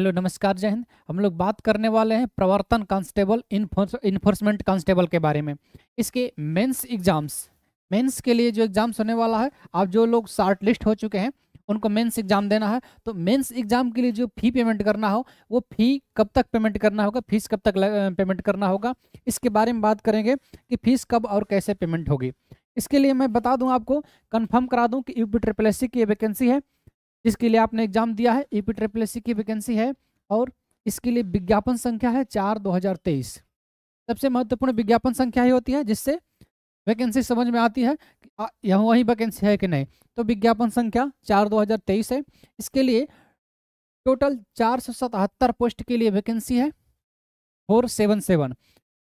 hello नमस्कार जय हिंद हम लोग बात करने वाले हैं प्रवर्तन कांस्टेबल इन्फोर्समेंट कांस्टेबल के बारे में इसके मेंस एग्जाम्स मेंस के लिए जो एग्जाम्स होने वाला है आप जो लोग शार्ट लिस्ट हो चुके हैं उनको मेंस एग्जाम देना है तो मेंस एग्जाम के लिए जो फी पेमेंट करना हो वो फी कब तक पेमेंट करना होगा फीस कब तक पेमेंट करना होगा इसके बारे में बात करेंगे कि फीस कब और कैसे पेमेंट होगी इसके लिए मैं बता दूं आपको कंफर्म करा दूं कि यूपी ट्रिपल की ये वैकेंसी है जिसके लिए आपने एग्जाम दिया है ईपी ट्रिपल एस की वैकेंसी है और इसके लिए विज्ञापन संख्या है चार दो हजार तेईस सबसे महत्वपूर्ण विज्ञापन संख्या ही होती है जिससे वैकेंसी समझ में आती है यह वही वैकेंसी है कि नहीं तो विज्ञापन संख्या चार दो हजार तेईस है इसके लिए टोटल चार सौ सतहत्तर पोस्ट के लिए वैकेंसी है फोर सेवन सेवन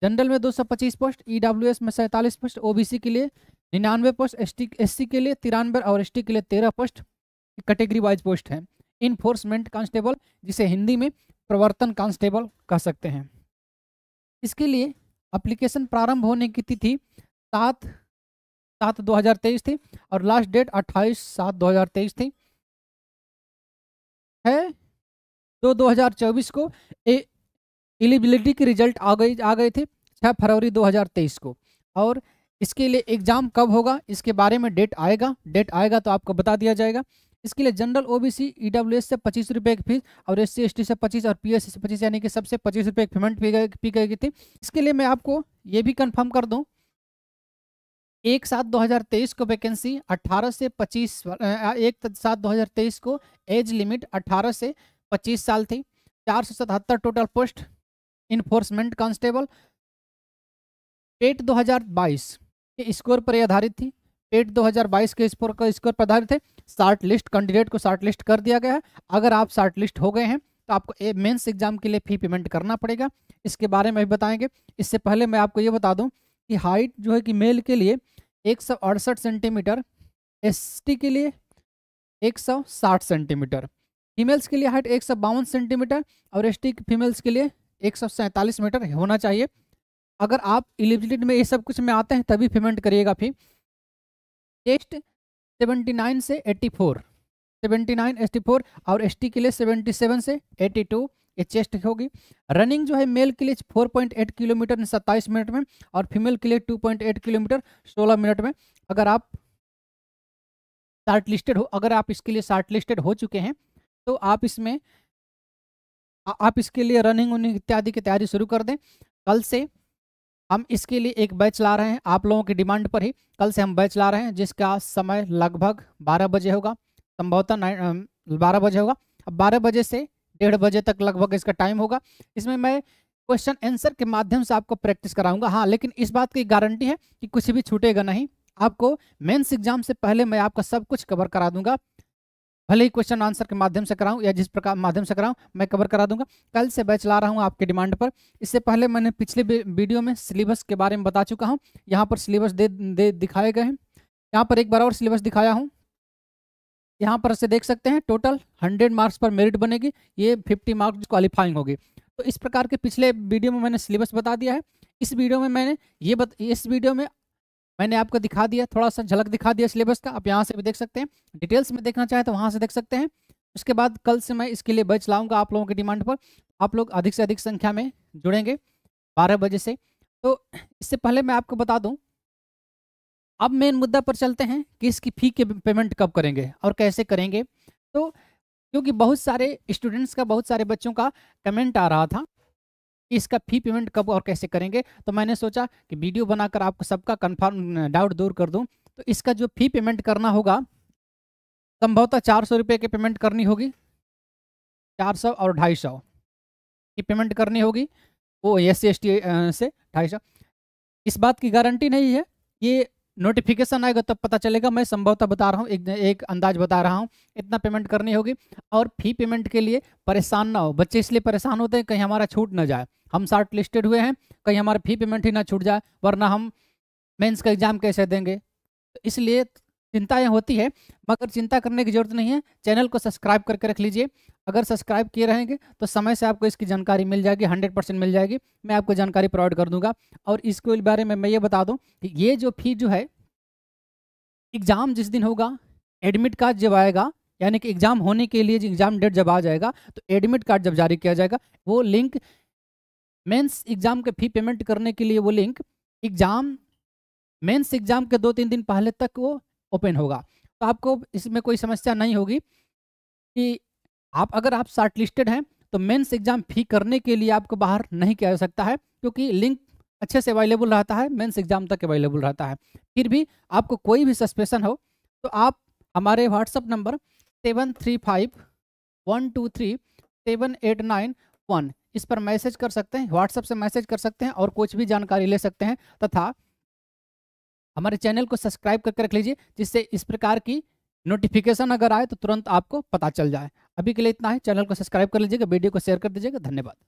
जनरल में दो सौ पच्चीस पोस्ट ई डब्ल्यू एस में सैंतालीस पोस्ट ओ बी सी के लिए निन्यानवे post S T S C के लिए तिरानवे और एस टी के लिए तेरह पोस्ट कैटेगरी वाइज पोस्ट है इन्फोर्समेंट कांस्टेबल जिसे हिंदी में प्रवर्तन कांस्टेबल कह सकते हैं इसके लिए अप्लीकेशन प्रारंभ होने की तिथि सात सात दो हज़ार तेईस थी और लास्ट डेट अट्ठाईस सात दो हज़ार तेईस थी है दो तो दो हज़ार चौबीस को एलिजिबिलिटी के रिजल्ट आ गई आ गए थे छः फरवरी दो हज़ार तेईस को और इसके लिए एग्ज़ाम कब होगा इसके बारे में डेट आएगा डेट आएगा तो आपको बता दिया जाएगा इसके लिए जनरल ओबीसी ईडब्ल्यूएस e से पच्चीस रुपये की फीस और एस सी से पच्चीस और पी से पच्चीस यानी कि सबसे पच्चीस रुपये की पेमेंट पी गई पी गई थी इसके लिए मैं आपको ये भी कंफर्म कर दूँ एक सात 2023 को वैकेंसी 18 से 25 एक सात 2023 को एज लिमिट 18 से 25 साल थी चार सौ सतहत्तर टोटल पोस्ट इन्फोर्समेंट कांस्टेबल हजार बाईस के स्कोर पर आधारित थी टेट 2022 के स्कोर का स्कोर पर आधारित है शार्ट लिस्ट कैंडिडेट को शार्ट लिस्ट कर दिया गया है अगर आप शार्ट लिस्ट हो गए हैं तो आपको ए एग्जाम के लिए फी पेमेंट करना पड़ेगा इसके बारे में भी बताएंगे इससे पहले मैं आपको ये बता दूँ कि हाइट जो है कि मेल के लिए एक सेंटीमीटर एस के लिए एक सेंटीमीटर फीमेल्स के लिए हाइट एक सेंटीमीटर और एस फीमेल्स के लिए एक मीटर होना चाहिए अगर आप एलिजिबिलिटी में ये सब कुछ में आते हैं तभी पेमेंट करिएगा फी टेस्ट 79 से 84 79 फोर और एसटी के लिए 77 से 82 ये चेस्ट होगी रनिंग जो है मेल के लिए 4.8 किलोमीटर सत्ताईस मिनट में और फीमेल के लिए 2.8 किलोमीटर 16 मिनट में अगर आप शार्ट लिस्टेड हो अगर आप इसके लिए शार्ट लिस्टेड हो चुके हैं तो आप इसमें आप इसके लिए रनिंग उनिंग इत्यादि की तैयारी शुरू कर दें कल से हम इसके लिए एक बैच ला रहे हैं आप लोगों की डिमांड पर ही कल से हम बैच ला रहे हैं जिसका समय लगभग बारह बजे होगा संभवतः बारह बजे होगा अब बारह बजे से डेढ़ बजे तक लगभग इसका टाइम होगा इसमें मैं क्वेश्चन आंसर के माध्यम से आपको प्रैक्टिस कराऊंगा हाँ लेकिन इस बात की गारंटी है कि कुछ भी छूटेगा नहीं आपको मेन्स एग्जाम से पहले मैं आपका सब कुछ कवर करा दूंगा भले ही क्वेश्चन आंसर के माध्यम से कराऊं या जिस प्रकार माध्यम से कराऊं मैं कवर करा दूंगा कल से बैच ला रहा हूं आपके डिमांड पर इससे पहले मैंने पिछले वीडियो में सिलेबस के बारे में बता चुका हूं यहां पर सिलेबस दे, दे दिखाए गए हैं यहां पर एक बार और सिलेबस दिखाया हूँ यहाँ पर से देख सकते हैं टोटल हंड्रेड मार्क्स पर मेरिट बनेगी ये फिफ्टी मार्क्स क्वालिफाइंग होगी तो इस प्रकार के पिछले वीडियो में मैंने सिलेबस बता दिया है इस वीडियो में मैंने ये बत, इस वीडियो में मैंने आपको दिखा दिया थोड़ा सा झलक दिखा दिया सिलेबस का आप यहाँ से भी देख सकते हैं डिटेल्स में देखना चाहें तो वहाँ से देख सकते हैं उसके बाद कल से मैं इसके लिए बैच लाऊंगा आप लोगों की डिमांड पर आप लोग अधिक से अधिक संख्या में जुड़ेंगे बारह बजे से तो इससे पहले मैं आपको बता दूँ अब मेन मुद्दा पर चलते हैं कि इसकी फ़ी के पेमेंट कब करेंगे और कैसे करेंगे तो क्योंकि बहुत सारे स्टूडेंट्स का बहुत सारे बच्चों का कमेंट आ रहा था इसका फी पेमेंट कब और कैसे करेंगे तो मैंने सोचा कि वीडियो बनाकर आपको सबका कन्फर्म डाउट दूर कर दूँ तो इसका जो फी पेमेंट करना होगा संभवतः चार सौ रुपये की पेमेंट करनी होगी चार सौ और ढाई सौ की पेमेंट करनी होगी वो एस सी से ढाई सौ इस बात की गारंटी नहीं है ये नोटिफिकेशन आएगा तब पता चलेगा मैं संभवतः बता रहा हूँ एक एक अंदाज बता रहा हूँ इतना पेमेंट करनी होगी और फी पेमेंट के लिए परेशान ना हो बच्चे इसलिए परेशान होते हैं कहीं हमारा छूट ना जाए हम शार्ट लिस्टेड हुए हैं कहीं हमारा फी पेमेंट ही ना छूट जाए वरना हम मेन्स का एग्ज़ाम कैसे देंगे तो इसलिए चिंताएँ होती है मगर चिंता करने की जरूरत नहीं है चैनल को सब्सक्राइब करके रख लीजिए अगर सब्सक्राइब किए रहेंगे तो समय से आपको इसकी जानकारी मिल जाएगी हंड्रेड परसेंट मिल जाएगी मैं आपको जानकारी प्रोवाइड कर दूंगा और इसके बारे में मैं ये बता दूँ कि ये जो फी जो है एग्ज़ाम जिस दिन होगा एडमिट कार्ड जब आएगा यानी कि एग्ज़ाम होने के लिए एग्ज़ाम डेट जब आ जाएगा तो एडमिट कार्ड जब जारी किया जाएगा वो लिंक मेन्स एग्ज़ाम के फी पेमेंट करने के लिए वो लिंक एग्ज़ाम मेन्स एग्ज़ाम के दो तीन दिन पहले तक वो ओपन होगा तो आपको इसमें कोई समस्या नहीं होगी कि आप अगर आप शार्ट लिस्टेड हैं तो मेंस एग्जाम फी करने के लिए आपको बाहर नहीं किया जा सकता है क्योंकि लिंक अच्छे से अवेलेबल रहता है मेंस एग्जाम तक अवेलेबल रहता है फिर भी आपको कोई भी सस्पेशन हो तो आप हमारे WhatsApp number seven three five one two three seven eight nine one इस पर मैसेज कर सकते हैं व्हाट्सअप से मैसेज कर सकते हैं और कुछ भी जानकारी ले सकते हैं तथा हमारे चैनल को सब्सक्राइब करके रख लीजिए जिससे इस प्रकार की नोटिफिकेशन अगर आए तो तुरंत आपको पता चल जाए अभी के लिए इतना है चैनल को सब्सक्राइब कर लीजिएगा वीडियो को शेयर कर दीजिएगा धन्यवाद